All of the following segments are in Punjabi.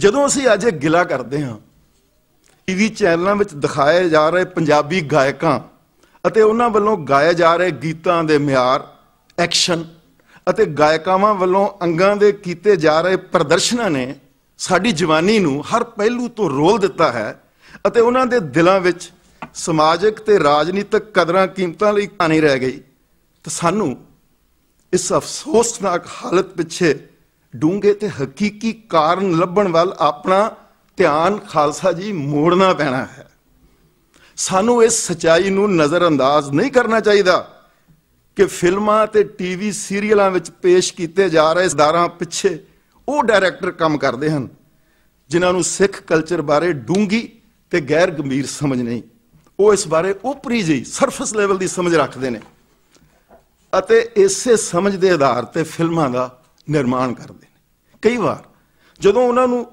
ਜਦੋਂ ਅਸੀਂ ਅੱਜ ਗਿਲਾ ਕਰਦੇ ਹਾਂ ਟੀਵੀ ਚੈਨਲਾਂ ਵਿੱਚ ਦਿਖਾਏ ਜਾ ਰਹੇ ਪੰਜਾਬੀ ਗਾਇਕਾਂ ਅਤੇ ਉਹਨਾਂ ਵੱਲੋਂ ਗਾਏ ਜਾ ਰਹੇ ਗੀਤਾਂ ਦੇ ਮਿਆਰ ਐਕਸ਼ਨ ਅਤੇ ਗਾਇਕਾਵਾਂ ਵੱਲੋਂ ਅੰਗਾਂ ਦੇ ਕੀਤੇ ਜਾ ਰਹੇ ਪ੍ਰਦਰਸ਼ਨਾਂ ਨੇ ਸਾਡੀ ਜਵਾਨੀ ਨੂੰ ਹਰ ਪਹਿਲੂ ਤੋਂ ਰੋਲ ਦਿੱਤਾ ਹੈ ਅਤੇ ਉਹਨਾਂ ਦੇ ਦਿਲਾਂ ਵਿੱਚ ਸਮਾਜਿਕ ਤੇ ਰਾਜਨੀਤਿਕ ਕਦਰਾਂ ਕੀਮਤਾਂ ਲਈ ਕਾਣੀ ਰਹਿ ਗਈ ਤੇ ਸਾਨੂੰ ਇਸ ਅਫਸੋਸਨਾਕ ਹਾਲਤ ਪਿੱਛੇ ਡੂੰਘੇ ਤੇ ਹਕੀਕੀ ਕਾਰਨ ਲੱਭਣ ਵੱਲ ਆਪਣਾ ਧਿਆਨ ਖਾਲਸਾ ਜੀ ਮੋੜਨਾ ਪੈਣਾ ਹੈ ਸਾਨੂੰ ਇਸ ਸਚਾਈ ਨੂੰ ਨਜ਼ਰਅੰਦਾਜ਼ ਨਹੀਂ ਕਰਨਾ ਚਾਹੀਦਾ ਕਿ ਫਿਲਮਾਂ ਤੇ ਟੀਵੀ ਸੀਰੀਅਲਾਂ ਵਿੱਚ ਪੇਸ਼ ਕੀਤੇ ਜਾ ਰਹੇ ਸਦਾਰਾਂ ਪਿੱਛੇ ਉਹ ਡਾਇਰੈਕਟਰ ਕੰਮ ਕਰਦੇ ਹਨ ਜਿਨ੍ਹਾਂ ਨੂੰ ਸਿੱਖ ਕਲਚਰ ਬਾਰੇ ਡੂੰਗੀ ਤੇ ਗੈਰ ਗੰਭੀਰ ਸਮਝ ਨਹੀਂ ਉਹ ਇਸ ਬਾਰੇ ਉਪਰੀ ਜਿਹੀ ਸਰਫਸ ਲੈਵਲ ਦੀ ਸਮਝ ਰੱਖਦੇ ਨੇ ਅਤੇ ਇਸੇ ਸਮਝ ਦੇ ਆਧਾਰ ਤੇ ਫਿਲਮਾਂ ਦਾ ਨਿਰਮਾਣ ਕਰਦੇ ਨੇ ਕਈ ਵਾਰ ਜਦੋਂ ਉਹਨਾਂ ਨੂੰ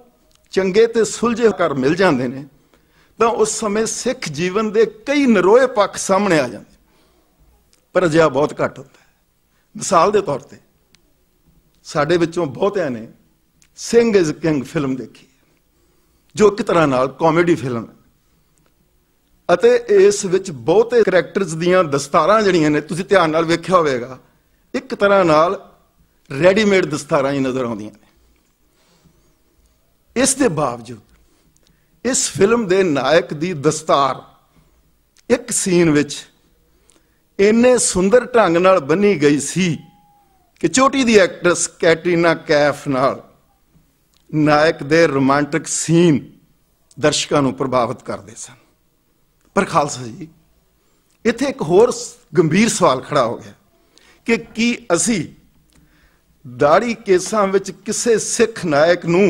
ਚੰਗੇ ਤੇ ਸੁਲਝੇ ਕਰ ਮਿਲ ਜਾਂਦੇ ਨੇ ਤਾਂ ਉਸ ਸਮੇਂ ਸਿੱਖ ਜੀਵਨ ਦੇ ਕਈ ਨਰੋਏ ਪੱਖ ਸਾਹਮਣੇ ਆ ਜਾਂਦੇ ਪਰ ਅਜਿਹਾ ਬਹੁਤ ਘੱਟ ਹੁੰਦਾ ਹੈ ਮਿਸਾਲ ਦੇ ਤੌਰ ਤੇ ਸਾਡੇ ਵਿੱਚੋਂ ਬਹੁਤਿਆਂ ਨੇ ਸਿੰਘ ਇਜ਼ ਕਿੰਗ ਫਿਲਮ ਦੇਖੀ ਜੋ ਇੱਕ ਤਰ੍ਹਾਂ ਨਾਲ ਕਾਮੇਡੀ ਫਿਲਮ ਹੈ ਅਤੇ ਇਸ ਵਿੱਚ ਬਹੁਤੇ ਕੈਰੈਕਟਰਸ ਦੀਆਂ ਦਸਤਾਰਾਂ ਜਿਹੜੀਆਂ ਨੇ ਤੁਸੀਂ ਧਿਆਨ ਨਾਲ ਵੇਖਿਆ ਹੋਵੇਗਾ ਇੱਕ ਤਰ੍ਹਾਂ ਨਾਲ ਰੈਡੀਮੇਡ ਦਸਤਾਰਾਂ ਹੀ ਨਜ਼ਰ ਆਉਂਦੀਆਂ ਨੇ ਇਸ ਦੇ ਬਾਵਜੂਦ ਇਸ ਫਿਲਮ ਦੇ ਨਾਇਕ ਦੀ ਦਸਤਾਰ ਇੱਕ ਸੀਨ ਵਿੱਚ ਇੰਨੇ ਸੁੰਦਰ ਢੰਗ ਨਾਲ ਬੰਨੀ ਗਈ ਸੀ ਕਿ ਚੋਟੀ ਦੀ ਐਕਟਰਸ ਕੈਟਰੀਨਾ ਕੈਫ ਨਾਲ ਨਾਇਕ ਦੇ ਰੋਮਾਂਟਿਕ ਸੀਨ ਦਰਸ਼ਕਾਂ ਨੂੰ ਪ੍ਰਭਾਵਿਤ ਕਰਦੇ ਸਨ ਪਰ ਖਾਲਸਾ ਜੀ ਇੱਥੇ ਇੱਕ ਹੋਰ ਗੰਭੀਰ ਸਵਾਲ ਖੜਾ ਹੋ ਗਿਆ ਕਿ ਕੀ ਅਸੀਂ ਦਾੜੀ ਕੇਸਾਂ ਵਿੱਚ ਕਿਸੇ ਸਿੱਖ ਨਾਇਕ ਨੂੰ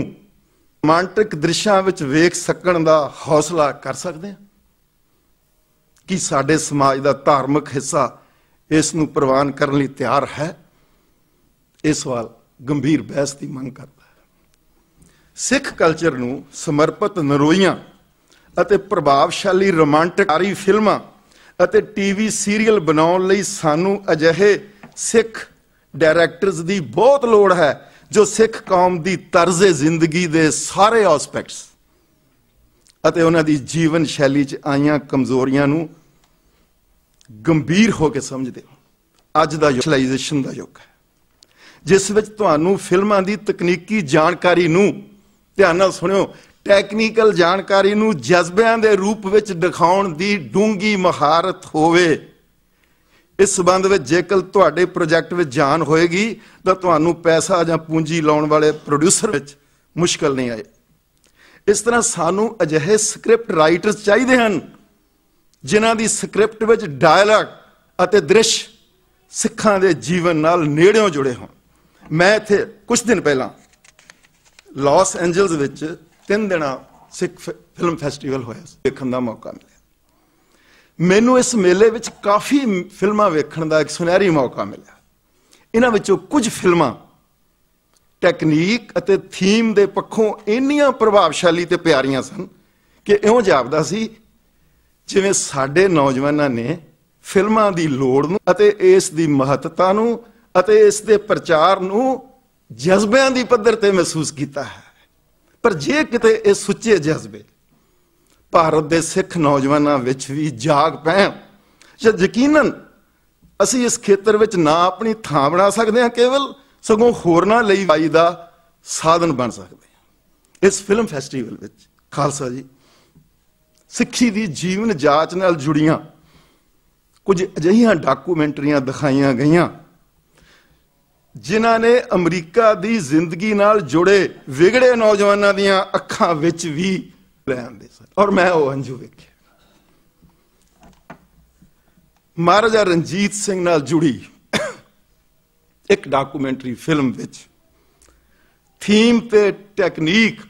ਮਾਨਟਿਕ ਦ੍ਰਿਸ਼ਾਂ ਵਿੱਚ ਵੇਖ ਸਕਣ ਦਾ ਹੌਸਲਾ ਕਰ ਸਕਦੇ ਹਾਂ ਕੀ ਸਾਡੇ ਸਮਾਜ ਦਾ ਧਾਰਮਿਕ ਹਿੱਸਾ ਇਸ ਨੂੰ ਪ੍ਰਵਾਨ ਕਰਨ ਲਈ ਤਿਆਰ ਹੈ ਇਹ ਸਵਾਲ ਗੰਭੀਰ ਬਹਿਸ ਦੀ ਮੰਗ ਕਰਦਾ ਹੈ ਸਿੱਖ ਕਲਚਰ ਨੂੰ ਸਮਰਪਿਤ ਨਰੋਈਆਂ ਅਤੇ ਪ੍ਰਭਾਵਸ਼ਾਲੀ ਰੋਮਾਂਟਿਕਾਰੀ ਫਿਲਮਾਂ ਅਤੇ ਟੀਵੀ ਸੀਰੀਅਲ ਬਣਾਉਣ ਲਈ ਸਾਨੂੰ ਅਜਿਹੇ ਸਿੱਖ ਡਾਇਰੈਕਟਰਸ ਦੀ ਬਹੁਤ ਲੋੜ ਹੈ ਜੋ ਸਿੱਖ ਕੌਮ ਦੀ ਤਰਜ਼ੇ ਜ਼ਿੰਦਗੀ ਦੇ ਸਾਰੇ ਐਸਪੈਕਟਸ ਅਤੇ ਉਹਨਾਂ ਦੀ ਜੀਵਨ ਸ਼ੈਲੀ 'ਚ ਆਈਆਂ ਕਮਜ਼ੋਰੀਆਂ ਨੂੰ ਗੰਭੀਰ ਹੋ ਕੇ ਸਮਝਦੇ ਹੋ ਅੱਜ ਦਾ ਯੂਟਿਲਾਈਜੇਸ਼ਨ ਦਾ ਯੁੱਗ ਹੈ ਜਿਸ ਵਿੱਚ ਤੁਹਾਨੂੰ ਫਿਲਮਾਂ ਦੀ ਤਕਨੀਕੀ ਜਾਣਕਾਰੀ ਨੂੰ ਧਿਆਨ ਨਾਲ ਸੁਣਿਓ ਟੈਕਨੀਕਲ ਜਾਣਕਾਰੀ ਨੂੰ ਜਜ਼ਬਿਆਂ ਦੇ ਰੂਪ ਵਿੱਚ ਦਿਖਾਉਣ ਦੀ ਡੂੰਗੀ ਮਹਾਰਤ ਹੋਵੇ ਇਸ ਸਬੰਧ ਵਿੱਚ ਜੇਕਰ ਤੁਹਾਡੇ ਪ੍ਰੋਜੈਕਟ ਵਿੱਚ ਜਾਨ ਹੋਏਗੀ ਤਾਂ ਤੁਹਾਨੂੰ ਪੈਸਾ ਜਾਂ ਪੂੰਜੀ ਲਾਉਣ ਵਾਲੇ ਪ੍ਰੋਡਿਊਸਰ ਵਿੱਚ ਮੁਸ਼ਕਲ ਨਹੀਂ ਆਏ ਇਸ ਤਰ੍ਹਾਂ ਸਾਨੂੰ ਅਜਿਹੇ ਸਕ੍ਰਿਪਟ ਰਾਈਟਰਸ ਚਾਹੀਦੇ ਹਨ ਜਿਨ੍ਹਾਂ ਦੀ ਸਕ੍ਰਿਪਟ ਵਿੱਚ ਡਾਇਲੌਗ ਅਤੇ ਦ੍ਰਿਸ਼ ਸਿੱਖਾਂ ਦੇ ਜੀਵਨ ਨਾਲ ਨੇੜਿਓਂ ਜੁੜੇ ਹੋਣ ਮੈਂ ਇੱਥੇ ਕੁਝ ਦਿਨ ਪਹਿਲਾਂ ਲਾਸ ਐਂਜਲਸ ਵਿੱਚ 3 ਦਿਨਾਂ ਸਿੱਖ ਫਿਲਮ ਫੈਸਟੀਵਲ ਹੋਇਆ ਸੀ ਦੇਖਣ ਦਾ ਮੌਕਾ ਮਿਲਿਆ ਮੈਨੂੰ ਇਸ ਮੇਲੇ ਵਿੱਚ ਕਾਫੀ ਫਿਲਮਾਂ ਵੇਖਣ ਦਾ ਇੱਕ ਸੁਨਹਿਰੀ ਮੌਕਾ ਮਿਲਿਆ ਇਹਨਾਂ ਵਿੱਚੋਂ ਕੁਝ ਫਿਲਮਾਂ ਟੈਕਨੀਕ ਅਤੇ ਥੀਮ ਦੇ ਪੱਖੋਂ ਇੰਨੀਆਂ ਪ੍ਰਭਾਵਸ਼ਾਲੀ ਤੇ ਪਿਆਰੀਆਂ ਸਨ ਕਿ ਇਉਂ ਜਾਪਦਾ ਸੀ ਜਿਵੇਂ ਸਾਡੇ ਨੌਜਵਾਨਾਂ ਨੇ ਫਿਲਮਾਂ ਦੀ ਲੋੜ ਨੂੰ ਅਤੇ ਇਸ ਦੀ ਮਹੱਤਤਾ ਨੂੰ ਅਤੇ ਇਸ ਦੇ ਪ੍ਰਚਾਰ ਨੂੰ ਜਜ਼ਬਿਆਂ ਦੀ ਪੱਧਰ ਤੇ ਮਹਿਸੂਸ ਕੀਤਾ ਹੈ ਪਰ ਜੇ ਕਿਤੇ ਇਹ ਸੁੱਚੇ ਜਜ਼ਬੇ ਭਾਰਤ ਦੇ ਸਿੱਖ ਨੌਜਵਾਨਾਂ ਵਿੱਚ ਵੀ ਜਾਗ ਪੈਣ ਯਕੀਨਨ ਅਸੀਂ ਇਸ ਖੇਤਰ ਵਿੱਚ ਨਾ ਆਪਣੀ ਥਾਂ ਬਣਾ ਸਕਦੇ ਹਾਂ ਕੇਵਲ ਸਗੋਂ ਹੋਰਨਾਂ ਲਈ ਵਾਈ ਦਾ ਸਾਧਨ ਬਣ ਸਕਦੇ ਹਾਂ ਇਸ ਫਿਲਮ ਫੈਸਟੀਵਲ ਵਿੱਚ ਖਾਲਸਾ ਜੀ ਸਿੱਖੀ ਦੀ ਜੀਵਨ ਜਾਂਚ ਨਾਲ ਜੁੜੀਆਂ ਕੁਝ ਅਜਿਹੀਆਂ ਡਾਕੂਮੈਂਟਰੀਆਂ ਦਿਖਾਈਆਂ ਗਈਆਂ ਜਿਨ੍ਹਾਂ ਨੇ ਅਮਰੀਕਾ ਦੀ ਜ਼ਿੰਦਗੀ ਨਾਲ ਜੁੜੇ ਵਿਗੜੇ ਨੌਜਵਾਨਾਂ ਦੀਆਂ ਅੱਖਾਂ ਵਿੱਚ ਵੀ ਲੈਣ ਔਰ ਮੈਂ ਉਹ ਅੰਜੂ ਵੇਖਿਆ ਮਹਾਰਾਜਾ ਰਣਜੀਤ ਸਿੰਘ ਨਾਲ ਜੁੜੀ ਇੱਕ ਡਾਕੂਮੈਂਟਰੀ ਫਿਲਮ ਵਿੱਚ ਥੀਮ ਤੇ ਟੈਕਨੀਕ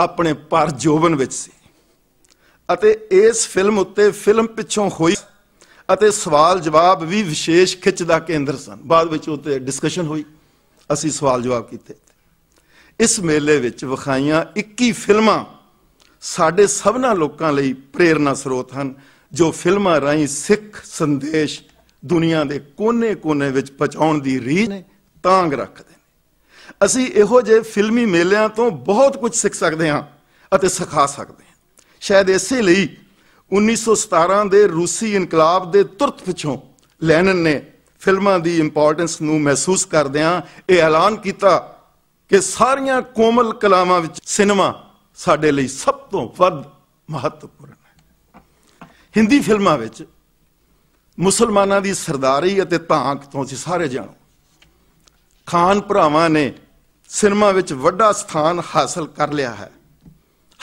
ਆਪਣੇ ਪਰ ਜੋਬਨ ਵਿੱਚ ਸੀ ਅਤੇ ਇਸ ਫਿਲਮ ਉੱਤੇ ਫਿਲਮ ਪਿੱਛੋਂ ਹੋਈ ਅਤੇ ਸਵਾਲ ਜਵਾਬ ਵੀ ਵਿਸ਼ੇਸ਼ ਖਿੱਚ ਦਾ ਕੇਂਦਰ ਸਨ ਬਾਅਦ ਵਿੱਚ ਉੱਤੇ ਡਿਸਕਸ਼ਨ ਹੋਈ ਅਸੀਂ ਸਵਾਲ ਜਵਾਬ ਕੀਤੇ ਇਸ ਮੇਲੇ ਵਿੱਚ ਵਿਖਾਈਆਂ 21 ਫਿਲਮਾਂ ਸਾਡੇ ਸਭਨਾ ਲੋਕਾਂ ਲਈ ਪ੍ਰੇਰਣਾ ਸਰੋਤ ਹਨ ਜੋ ਫਿਲਮਾਂ ਰਾਹੀਂ ਸਿੱਖ ਸੰਦੇਸ਼ ਦੁਨੀਆ ਦੇ ਕੋਨੇ-ਕੋਨੇ ਵਿੱਚ ਪਹੁੰਚਾਉਣ ਦੀ ਰੀਤ ਨੇ ਤਾਂਗ ਰੱਖਦੇ ਨੇ ਅਸੀਂ ਇਹੋ ਜਿਹੇ ਫਿਲਮੀ ਮੇਲਿਆਂ ਤੋਂ ਬਹੁਤ ਕੁਝ ਸਿੱਖ ਸਕਦੇ ਹਾਂ ਅਤੇ ਸਿਖਾ ਸਕਦੇ ਹਾਂ ਸ਼ਾਇਦ ਇਸੇ ਲਈ 1917 ਦੇ ਰੂਸੀ ਇਨਕਲਾਬ ਦੇ ਤੁਰਤ ਪਿਛੋਂ ਲੈਨਨ ਨੇ ਫਿਲਮਾਂ ਦੀ ਇੰਪੋਰਟੈਂਸ ਨੂੰ ਮਹਿਸੂਸ ਕਰਦਿਆਂ ਇਹ ਐਲਾਨ ਕੀਤਾ ਕਿ ਸਾਰੀਆਂ ਕੋਮਲ ਕਲਾਵਾਂ ਵਿੱਚ ਸਿਨੇਮਾ ਸਾਡੇ ਲਈ ਸਭ ਤੋਂ ਵੱਧ ਮਹੱਤਵਪੂਰਨ ਹੈ ਹਿੰਦੀ ਫਿਲਮਾਂ ਵਿੱਚ ਮੁਸਲਮਾਨਾਂ ਦੀ ਸਰਦਾਰੀ ਅਤੇ ਤਾਂਕ ਤੋਂ ਅਸੀਂ ਸਾਰੇ ਜਾਣੋ ਖਾਨ ਭਰਾਵਾਂ ਨੇ ਸਿਨੇਮਾ ਵਿੱਚ ਵੱਡਾ ਸਥਾਨ ਹਾਸਲ ਕਰ ਲਿਆ ਹੈ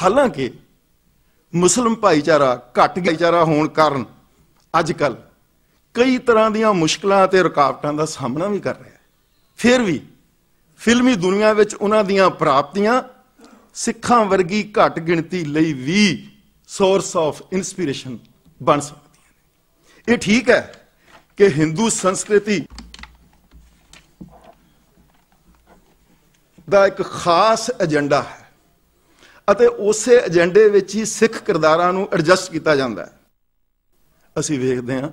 ਹਾਲਾਂਕਿ ਮੁਸਲਮ ਭਾਈਚਾਰਾ ਘੱਟ ਗਿਆਚਾਰਾ ਹੋਣ ਕਾਰਨ ਅੱਜ ਕੱਲ ਕਈ ਤਰ੍ਹਾਂ ਦੀਆਂ ਮੁਸ਼ਕਲਾਂ ਅਤੇ ਰੁਕਾਵਟਾਂ ਦਾ ਸਾਹਮਣਾ ਵੀ ਕਰ ਰਿਹਾ ਹੈ ਫਿਰ ਵੀ ਫਿਲਮੀ ਦੁਨੀਆ ਵਿੱਚ ਉਹਨਾਂ ਦੀਆਂ ਪ੍ਰਾਪਤੀਆਂ ਸਿੱਖਾਂ ਵਰਗੀ ਘੱਟ ਗਿਣਤੀ ਲਈ ਵੀ ਸੋਰਸ ਆਫ ਇਨਸਪੀਰੇਸ਼ਨ ਬਣ ਸਕਦੀਆਂ ਨੇ ਇਹ ਠੀਕ ਹੈ ਕਿ ਹਿੰਦੂ ਸੰਸਕ੍ਰਿਤੀ ਦਾ ਇੱਕ ਖਾਸ ਏਜੰਡਾ ਹੈ ਅਤੇ ਉਸੇ ਏਜੰਡੇ ਵਿੱਚ ਹੀ ਸਿੱਖ ਕਿਰਦਾਰਾਂ ਨੂੰ ਐਡਜਸਟ ਕੀਤਾ ਜਾਂਦਾ ਹੈ ਅਸੀਂ ਵੇਖਦੇ ਹਾਂ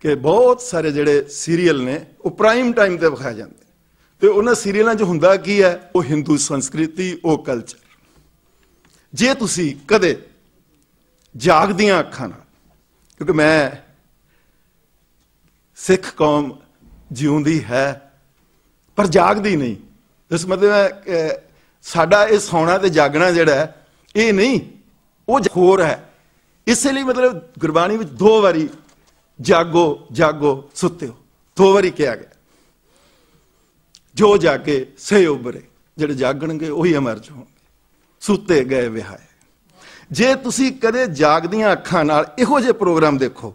ਕਿ ਬਹੁਤ ਸਾਰੇ ਜਿਹੜੇ ਸੀਰੀਅਲ ਨੇ ਉਹ ਪ੍ਰਾਈਮ ਟਾਈਮ ਤੇ ਵਿਖਾਏ ਜਾਂਦੇ ਤੇ ਉਹਨਾਂ ਸੀਰੀਅਲਾਂ 'ਚ ਹੁੰਦਾ ਕੀ ਹੈ ਉਹ ਹਿੰਦੂ ਸੰਸਕ੍ਰਿਤੀ ਉਹ ਕਲਚਰ ਜੇ ਤੁਸੀਂ ਕਦੇ ਜਾਗਦੀਆਂ ਅੱਖਾਂ ਨਾਲ ਕਿਉਂਕਿ ਮੈਂ ਸਿੱਖ ਕੌਮ ਜਿਉਂਦੀ ਹੈ ਪਰ ਜਾਗਦੀ ਨਹੀਂ ਇਸ ਮਤਲਬ ਸਾਡਾ ਇਹ ਸੌਣਾ ਤੇ ਜਾਗਣਾ ਜਿਹੜਾ ਇਹ ਨਹੀਂ ਉਹ ਹੋਰ ਹੈ ਇਸੇ ਲਈ ਮਤਲਬ ਗੁਰਬਾਣੀ ਵਿੱਚ ਦੋ ਵਾਰੀ ਜਾਗੋ ਜਾਗੋ ਸੁੱਤਿਓ ਦੋ ਵਾਰੀ ਕਿਹਾ ਗਿਆ ਜੋ ਜਾਗੇ ਸੇ ਉਬਰੇ ਜਿਹੜੇ ਜਾਗਣਗੇ ਉਹੀ ਅਮਰ ਹੋਣ ਸੁੱਤੇ ਗਏ ਵਿਹਾਏ ਜੇ ਤੁਸੀਂ ਕਦੇ ਜਾਗਦੀਆਂ ਅੱਖਾਂ ਨਾਲ ਇਹੋ ਜਿਹੇ ਪ੍ਰੋਗਰਾਮ ਦੇਖੋ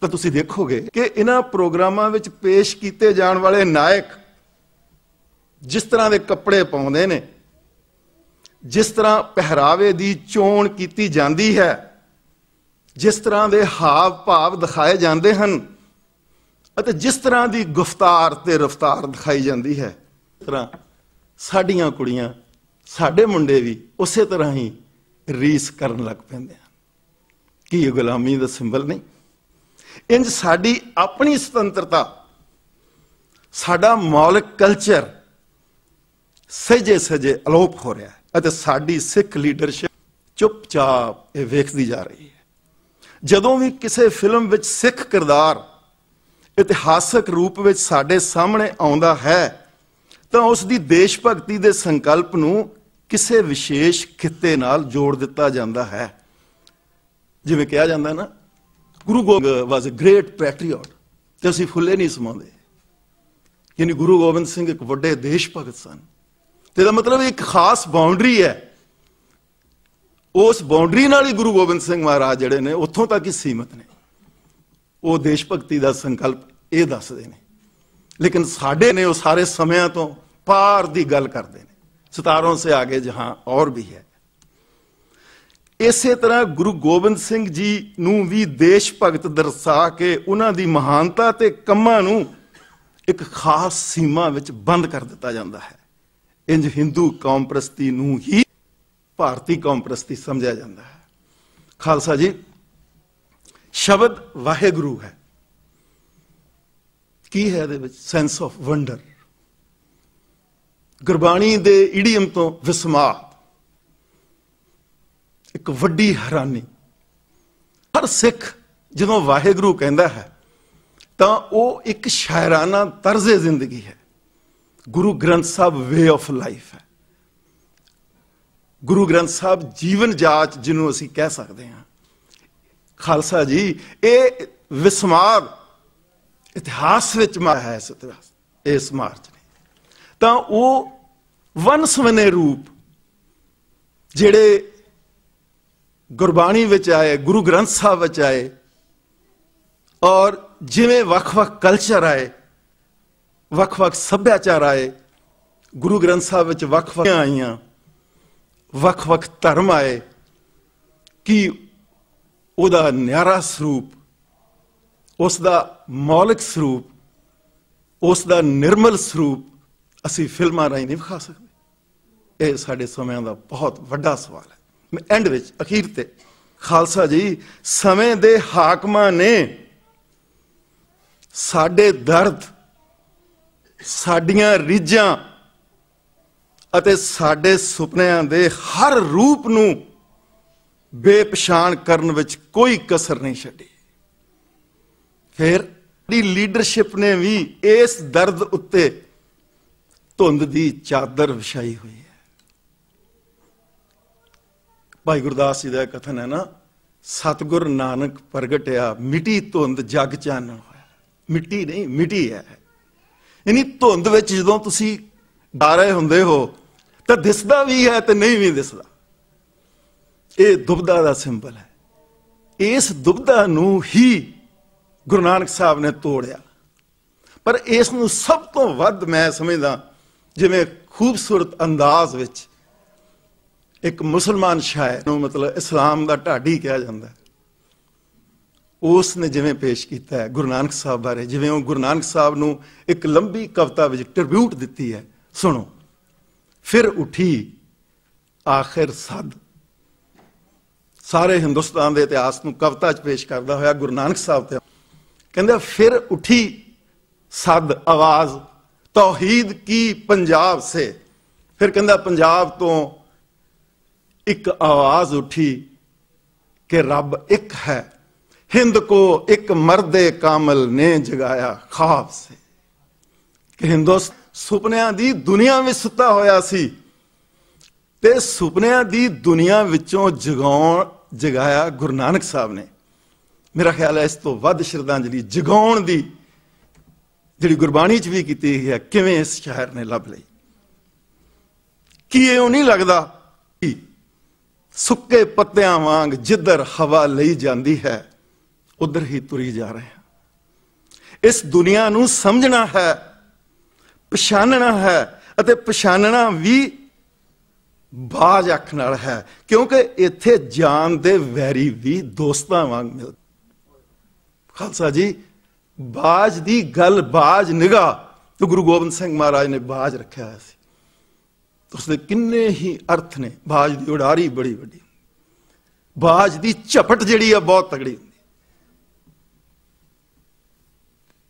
ਤਾਂ ਤੁਸੀਂ ਦੇਖੋਗੇ ਕਿ ਇਹਨਾਂ ਪ੍ਰੋਗਰਾਮਾਂ ਵਿੱਚ ਪੇਸ਼ ਕੀਤੇ ਜਾਣ ਵਾਲੇ ਨਾਇਕ ਜਿਸ ਤਰ੍ਹਾਂ ਦੇ ਕੱਪੜੇ ਪਾਉਂਦੇ ਨੇ ਜਿਸ ਤਰ੍ਹਾਂ ਪਹਿਰਾਵੇ ਦੀ ਚੋਣ ਕੀਤੀ ਜਾਂਦੀ ਹੈ ਜਿਸ ਤਰ੍ਹਾਂ ਦੇ ਹਾਵ ਭਾਵ ਦਿਖਾਏ ਜਾਂਦੇ ਹਨ ਅਤੇ ਜਿਸ ਤਰ੍ਹਾਂ ਦੀ ਗੁਫਤਾਰ ਤੇ ਰਫਤਾਰ ਦਿਖਾਈ ਜਾਂਦੀ ਹੈ ਤਰ੍ਹਾਂ ਸਾਡੀਆਂ ਕੁੜੀਆਂ ਸਾਡੇ ਮੁੰਡੇ ਵੀ ਉਸੇ ਤਰ੍ਹਾਂ ਹੀ ਰੀਸ ਕਰਨ ਲੱਗ ਪੈਂਦੇ ਹਨ ਕੀ ਇਹ ਗੁਲਾਮੀ ਦਾ ਸਿੰਬਲ ਨਹੀਂ ਇੰਜ ਸਾਡੀ ਆਪਣੀ ਸੁਤੰਤਰਤਾ ਸਾਡਾ ਮੌਲਿਕ ਕਲਚਰ ਸਜੇ ਸਜੇ ਅਲੋਪ ਹੋ ਰਿਹਾ ਹੈ ਅਤੇ ਸਾਡੀ ਸਿੱਖ ਲੀਡਰਸ਼ਿਪ ਚੁੱਪਚਾਪ ਇਹ ਵੇਖਦੀ ਜਾ ਰਹੀ ਹੈ ਜਦੋਂ ਵੀ ਕਿਸੇ ਫਿਲਮ ਵਿੱਚ ਸਿੱਖ ਕਿਰਦਾਰ ਇਤਿਹਾਸਕ ਰੂਪ ਵਿੱਚ ਸਾਡੇ ਸਾਹਮਣੇ ਆਉਂਦਾ ਹੈ ਤਾਂ ਉਸ ਦੀ ਦੇਸ਼ ਭਗਤੀ ਦੇ ਸੰਕਲਪ ਨੂੰ ਕਿਸੇ ਵਿਸ਼ੇਸ਼ ਖਿੱਤੇ ਨਾਲ ਜੋੜ ਦਿੱਤਾ ਜਾਂਦਾ ਹੈ ਜਿਵੇਂ ਕਿਹਾ ਜਾਂਦਾ ਨਾ ਗੁਰੂ ਗੋਬਿੰਦ ਵਾਸ ਅ ਗ੍ਰੇਟ ਪੈਟਰੀਅਟ ਤੇ ਅਸੀਂ ਫੁੱਲੇ ਨਹੀਂ ਸਮਾਉਂਦੇ ਯਾਨੀ ਗੁਰੂ ਗੋਬਿੰਦ ਸਿੰਘ ਇੱਕ ਵੱਡੇ ਦੇਸ਼ ਭਗਤ ਸਨ ਤੇ ਦਾ ਮਤਲਬ ਇੱਕ ਖਾਸ ਬਾਉਂਡਰੀ ਹੈ ਉਸ ਬਾਉਂਡਰੀ ਨਾਲ ਹੀ ਗੁਰੂ ਗੋਬਿੰਦ ਸਿੰਘ ਮਹਾਰਾਜ ਜਿਹੜੇ ਨੇ ਉੱਥੋਂ ਤੱਕ ਹੀ ਸੀਮਤ ਨੇ ਉਹ ਦੇਸ਼ ਭਗਤੀ ਦਾ ਸੰਕਲਪ ਇਹ ਦੱਸਦੇ ਨੇ ਲੇਕਿਨ ਸਾਡੇ ਨੇ ਉਹ ਸਾਰੇ ਸਮਿਆਂ ਤੋਂ ਪਾਰ ਦੀ ਗੱਲ ਕਰਦੇ ਨੇ ਸਤਾਰੋਂ ਸੇ ਆਗੇ ਜਹਾਂ ਔਰ ਵੀ ਹੈ ਇਸੇ ਤਰ੍ਹਾਂ ਗੁਰੂ ਗੋਬਿੰਦ ਸਿੰਘ ਜੀ ਨੂੰ ਵੀ ਦੇਸ਼ ਭਗਤ ਦਰਸਾ ਕੇ ਉਹਨਾਂ ਦੀ ਮਹਾਨਤਾ ਤੇ ਕੰਮਾਂ ਨੂੰ ਇੱਕ ਖਾਸ ਸੀਮਾ ਵਿੱਚ ਬੰਦ ਕਰ ਦਿੱਤਾ ਜਾਂਦਾ ਹੈ ਇੰਜ ਹਿੰਦੂ ਕੌਮ ਪ੍ਰਸਤੀ ਨੂੰ ਹੀ ਭਾਰਤੀ ਕੌਮ ਪ੍ਰਸਤੀ ਸਮਝਿਆ ਜਾਂਦਾ ਹੈ ਖਾਲਸਾ ਜੀ ਸ਼ਬਦ ਵਾਹਿਗੁਰੂ ਹੈ ਕੀ ਹੈ ਇਹਦੇ ਵਿੱਚ ਸੈਂਸ ਆਫ ਵੰਡਰ ਗੁਰਬਾਣੀ ਦੇ ਈਡੀਅਮ ਤੋਂ ਵਿਸਮਾ ਇੱਕ ਵੱਡੀ ਹੈਰਾਨੀ ਹਰ ਸਿੱਖ ਜਦੋਂ ਵਾਹਿਗੁਰੂ ਕਹਿੰਦਾ ਹੈ ਤਾਂ ਉਹ ਇੱਕ ਸ਼ਾਇਰਾਨਾ ਤਰਜ਼ੇ ਜ਼ਿੰਦਗੀ ਹੈ ਗੁਰੂ ਗ੍ਰੰਥ ਸਾਹਿਬ ਵੇ ਆਫ ਲਾਈਫ ਹੈ ਗੁਰੂ ਗ੍ਰੰਥ ਸਾਹਿਬ ਜੀਵਨ ਜਾਚ ਜਿਹਨੂੰ ਅਸੀਂ ਕਹਿ ਸਕਦੇ ਹਾਂ ਖਾਲਸਾ ਜੀ ਇਹ ਵਿਸਮਾਰ ਇਤਿਹਾਸ ਵਿੱਚ ਮਾਰਿਆ ਹੈ ਇਸ ਇਸ ਮਾਰਚ ਨੇ ਤਾਂ ਉਹ ਵਨਸਵਨੇ ਰੂਪ ਜਿਹੜੇ ਗੁਰਬਾਣੀ ਵਿੱਚ ਆਏ ਗੁਰੂ ਗ੍ਰੰਥ ਸਾਹਿਬ ਵਿੱਚ ਆਏ ਔਰ ਜਿਵੇਂ ਵੱਖ-ਵੱਖ ਕਲਚਰ ਆਏ ਵੱਖ-ਵੱਖ ਸੱਭਿਆਚਾਰ ਆਏ ਗੁਰੂ ਗ੍ਰੰਥ ਸਾਹਿਬ ਵਿੱਚ ਵੱਖ-ਵੱਖ ਆਈਆਂ ਵੱਖ-ਵੱਖ ਧਰਮ ਆਏ ਕੀ ਉਹਦਾ ਨਿਆਰਾ ਸਰੂਪ ਉਸ ਦਾ ਮੌਲਿਕ ਸਰੂਪ ਉਸ ਦਾ ਨਿਰਮਲ ਸਰੂਪ ਅਸੀਂ ਫਿਲਮਾਂ ਰਾਹੀਂ ਨਹੀਂ ਵਿਖਾ ਸਕਦੇ ਇਹ ਸਾਡੇ ਸਮਿਆਂ ਦਾ ਬਹੁਤ ਵੱਡਾ ਸਵਾਲ ਹੈ ਮੈਂ ਐਂਡ ਵਿੱਚ ਅਖੀਰ ਤੇ ਖਾਲਸਾ ਜੀ ਸਮੇਂ ਦੇ ਹਾਕਮਾਂ ਨੇ ਸਾਡੇ ਦਰਦ ਸਾਡੀਆਂ ਰੀਝਾਂ ਅਤੇ ਸਾਡੇ ਸੁਪਨਿਆਂ ਦੇ ਹਰ ਰੂਪ ਨੂੰ ਬੇਪਛਾਣ ਕਰਨ ਵਿੱਚ ਕੋਈ ਕਸਰ ਨਹੀਂ ਛੱਡੀ ਫਿਰ ਦੀ ਲੀਡਰਸ਼ਿਪ ਨੇ ਵੀ ਇਸ ਦਰਦ ਉੱਤੇ ਧੁੰਦ ਦੀ ਚਾਦਰ ਵਿਛਾਈ ਹੋਈ ਹੈ ਭਾਈ ਗੁਰਦਾਸ ਜੀ ਦਾ ਕਥਨ ਹੈ ਨਾ ਸਤਗੁਰ ਨਾਨਕ ਪ੍ਰਗਟਿਆ ਮਿੱਟੀ ਧੁੰਦ ਜਗ ਚਾਨਣ ਹੋਇਆ ਮਿੱਟੀ ਨਹੀਂ ਮਿੱਟੀ ਹੈ ਯਾਨੀ ਧੁੰਦ ਵਿੱਚ ਜਦੋਂ ਤੁਸੀਂ ਡਾਰੇ ਹੁੰਦੇ ਹੋ ਤਾਂ ਦਿਸਦਾ ਵੀ ਹੈ ਤੇ ਨਹੀਂ ਵੀ ਦਿਸਦਾ ਇਹ ਦੁਬਦਾ ਦਾ ਸਿੰਬਲ ਹੈ ਇਸ ਦੁਬਦਾ ਨੂੰ ਹੀ ਗੁਰੂ ਨਾਨਕ ਸਾਹਿਬ ਨੇ ਤੋੜਿਆ ਪਰ ਇਸ ਨੂੰ ਸਭ ਤੋਂ ਵੱਧ ਮੈਂ ਸਮਝਦਾ ਜਿਵੇਂ ਖੂਬਸੂਰਤ ਅੰਦਾਜ਼ ਵਿੱਚ ਇੱਕ ਮੁਸਲਮਾਨ ਸ਼ਾਇਰ ਨੂੰ ਮਤਲਬ ਇਸਲਾਮ ਦਾ ਢਾਡੀ ਕਿਹਾ ਜਾਂਦਾ ਉਸ ਨੇ ਜਿਵੇਂ ਪੇਸ਼ ਕੀਤਾ ਹੈ ਗੁਰੂ ਨਾਨਕ ਸਾਹਿਬ ਬਾਰੇ ਜਿਵੇਂ ਉਹ ਗੁਰੂ ਨਾਨਕ ਸਾਹਿਬ ਨੂੰ ਇੱਕ ਲੰਬੀ ਕਵਿਤਾ ਵਿੱਚ ਟ੍ਰਿਬਿਊਟ ਦਿੱਤੀ ਹੈ ਸੁਣੋ ਫਿਰ ਉਠੀ ਆਖਿਰ ਸਦ ਸਾਰੇ ਹਿੰਦੁਸਤਾਨ ਦੇ ਇਤਿਹਾਸ ਨੂੰ ਕਵਿਤਾ 'ਚ ਪੇਸ਼ ਕਰਦਾ ਹੋਇਆ ਗੁਰੂ ਨਾਨਕ ਸਾਹਿਬ ਤੇ ਕਹਿੰਦਾ ਫਿਰ ਉਠੀ ਸਦ ਆਵਾਜ਼ ਤੌਹੀਦ ਕੀ ਪੰਜਾਬ ਸੇ ਫਿਰ ਕਹਿੰਦਾ ਪੰਜਾਬ ਤੋਂ ਇੱਕ ਆਵਾਜ਼ ਉਠੀ ਕਿ ਰੱਬ ਇੱਕ ਹੈ ਹਿੰਦ ਕੋ ਇੱਕ ਮਰਦੇ ਕਾਮਲ ਨੇ ਜਗਾਇਆ ਖਾਬ ਸੇ ਕਿ ਹਿੰਦੋਸ ਸੁਪਨਿਆਂ ਦੀ ਦੁਨੀਆ ਵਿੱਚ ਸੁੱਤਾ ਹੋਇਆ ਸੀ ਤੇ ਸੁਪਨਿਆਂ ਦੀ ਦੁਨੀਆ ਵਿੱਚੋਂ ਜਗਾਉਣ ਜਗਾਇਆ ਗੁਰੂ ਨਾਨਕ ਸਾਹਿਬ ਨੇ ਮੇਰਾ ਖਿਆਲ ਹੈ ਇਸ ਤੋਂ ਵੱਧ ਸ਼ਰਧਾਂਜਲੀ ਜਗਾਉਣ ਦੀ ਜਿਹੜੀ ਗੁਰਬਾਣੀ 'ਚ ਵੀ ਕੀਤੀ ਗਈ ਹੈ ਕਿਵੇਂ ਇਸ ਸ਼ਹਿਰ ਨੇ ਲੱਭ ਲਈ ਕੀ ਇਹ ਨਹੀਂ ਲੱਗਦਾ ਸੁੱਕੇ ਪੱਤਿਆਂ ਵਾਂਗ ਜਿੱਧਰ ਹਵਾ ਲਈ ਜਾਂਦੀ ਹੈ ਉਧਰ ਹੀ ਤੁਰੀ ਜਾ ਰਹੇ ਹਾਂ ਇਸ ਦੁਨੀਆ ਨੂੰ ਸਮਝਣਾ ਹੈ ਪਛਾਨਣਾ ਹੈ ਅਤੇ ਪਛਾਨਣਾ ਵੀ ਬਾਜ ਅੱਖ ਨਾਲ ਹੈ ਕਿਉਂਕਿ ਇੱਥੇ ਜਾਨ ਦੇ ਵੈਰੀ ਵੀ ਦੋਸਤਾਂ ਵਾਂਗ ਮਿਲ ਖਾਲਸਾ ਜੀ ਬਾਜ ਦੀ ਗੱਲ ਬਾਜ ਨਿਗਾ ਤੇ ਗੁਰੂ ਗੋਬਿੰਦ ਸਿੰਘ ਮਹਾਰਾਜ ਨੇ ਬਾਜ ਰੱਖਿਆ ਹੋਇਆ ਸੀ ਉਸਦੇ ਕਿੰਨੇ ਹੀ ਅਰਥ ਨੇ ਬਾਜ ਦੀ ਉਡਾਰੀ ਬੜੀ ਵੱਡੀ ਬਾਜ ਦੀ ਝਪਟ ਜਿਹੜੀ ਆ ਬਹੁਤ ਤਗੜੀ ਹੁੰਦੀ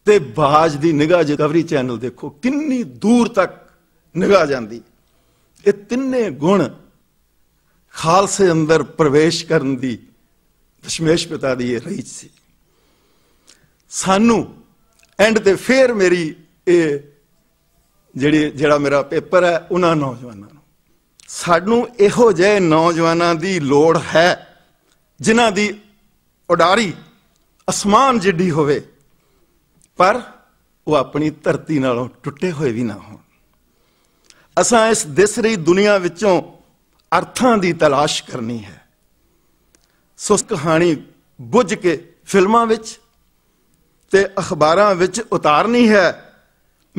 ਤੇ ਬਾਜ ਦੀ ਨਿਗਾਹ ਜੇ ਕਵਰੀ ਚੈਨਲ ਦੇਖੋ ਕਿੰਨੀ ਦੂਰ ਤੱਕ ਨਿਗਾਹ ਜਾਂਦੀ ਇਹ ਤਿੰਨੇ ਗੁਣ ਖਾਲਸੇ ਅੰਦਰ ਪ੍ਰਵੇਸ਼ ਕਰਨ ਦੀ ਦਸ਼ਮੇਸ਼ ਪਤਾ ਦੀ ਇਹ ਰੀਚ ਸੀ ਸਾਨੂੰ ਐਂਡ ਤੇ ਫੇਰ ਮੇਰੀ ਇਹ ਜਿਹੜੀ ਜਿਹੜਾ ਮੇਰਾ ਪੇਪਰ ਹੈ ਉਹਨਾਂ ਨੌਜਵਾਨਾਂ ਨੂੰ ਸਾਨੂੰ ਇਹੋ ਜਿਹੇ ਨੌਜਵਾਨਾਂ ਦੀ ਲੋੜ ਹੈ ਜਿਨ੍ਹਾਂ ਦੀ ਉਡਾਰੀ ਅਸਮਾਨ ਜਿੱਡੀ ਹੋਵੇ ਪਰ ਉਹ ਆਪਣੀ ਧਰਤੀ ਨਾਲੋਂ ਟੁੱਟੇ ਹੋਏ ਵੀ ਨਾ ਹੋਣ ਅਸਾਂ ਇਸ ਦਿਸ ਰਹੀ ਦੁਨੀਆ ਵਿੱਚੋਂ ਅਰਥਾਂ ਦੀ ਤਲਾਸ਼ ਕਰਨੀ ਹੈ ਸੁਸ ਕਹਾਣੀ ਬੁੱਝ ਕੇ ਫਿਲਮਾਂ ਵਿੱਚ ਤੇ ਅਖਬਾਰਾਂ ਵਿੱਚ ਉਤਾਰਨੀ ਹੈ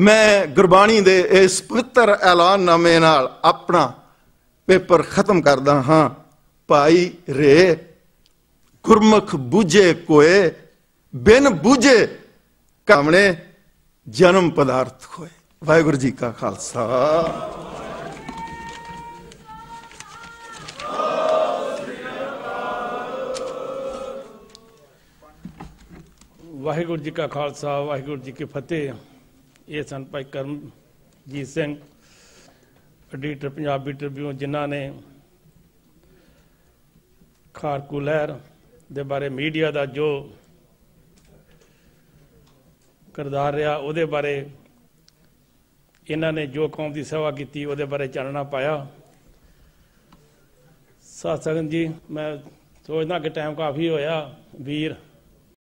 ਮੈਂ ਗੁਰਬਾਣੀ ਦੇ ਇਸ ਪਵਿੱਤਰ ਐਲਾਨਨਾਮੇ ਨਾਲ ਆਪਣਾ ਪੇਪਰ ਖਤਮ ਕਰਦਾ ਹਾਂ ਭਾਈ ਰੇ ਗੁਰਮਖ ਬੁਝੇ ਕੋਏ ਬਿਨ ਬੁਝੇ ਕਾਮਣੇ ਜਨਮ ਪਦਾਰਥ ਹੋਏ ਵਾਹਿਗੁਰੂ ਜੀ ਕਾ ਖਾਲਸਾ ਵਾਹਿਗੁਰੂ ਜੀ ਕਾ ਖਾਲਸਾ ਵਾਹਿਗੁਰੂ ਜੀ ਕੀ ਫਤਿਹ ਇਹ ਸਨ ਭਾਈ ਕਰਮਜੀਤ ਸਿੰਘ ਐਡੀਟਰ ਪੰਜਾਬੀ ਟ੍ਰਿਬਿਊਨ ਜਿਨ੍ਹਾਂ ਨੇ ਖਾਰਕੂ ਲਹਿਰ ਦੇ ਬਾਰੇ ਮੀਡੀਆ ਦਾ ਜੋ ਕਰਦਾ ਰਿਹਾ ਉਹਦੇ ਬਾਰੇ ਇਹਨਾਂ ਨੇ ਜੋ ਕੌਮ ਦੀ ਸੇਵਾ ਕੀਤੀ ਉਹਦੇ ਬਾਰੇ ਚਾਨਣਾ ਪਾਇਆ ਸਾਧ ਸੰਗਤ ਜੀ ਮੈਂ ਸੋਚਦਾ ਕਿ ਟਾਈਮ ਕਾਫੀ ਹੋਇਆ ਵੀਰ